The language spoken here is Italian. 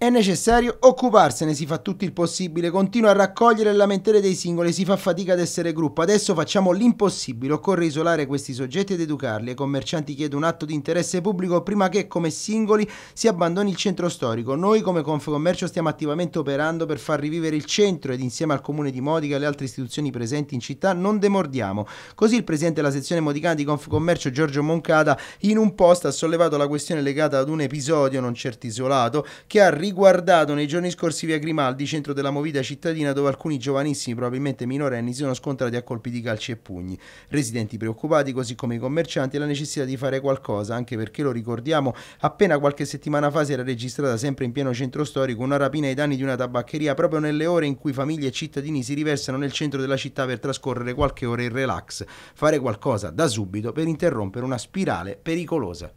È necessario occuparsene, si fa tutto il possibile, continua a raccogliere il lamentele dei singoli, si fa fatica ad essere gruppo, adesso facciamo l'impossibile, occorre isolare questi soggetti ed educarli, ai commercianti chiedo un atto di interesse pubblico prima che come singoli si abbandoni il centro storico, noi come Confcommercio stiamo attivamente operando per far rivivere il centro ed insieme al comune di Modica e alle altre istituzioni presenti in città non demordiamo, così il presidente della sezione modicana di Confcommercio Giorgio Moncada in un post ha sollevato la questione legata ad un episodio non certo isolato che arriva riguardato nei giorni scorsi via Grimaldi, centro della movita cittadina, dove alcuni giovanissimi, probabilmente minorenni, si sono scontrati a colpi di calci e pugni. Residenti preoccupati, così come i commercianti, e la necessità di fare qualcosa, anche perché lo ricordiamo, appena qualche settimana fa si era registrata sempre in pieno centro storico una rapina ai danni di una tabaccheria, proprio nelle ore in cui famiglie e cittadini si riversano nel centro della città per trascorrere qualche ora in relax. Fare qualcosa da subito per interrompere una spirale pericolosa.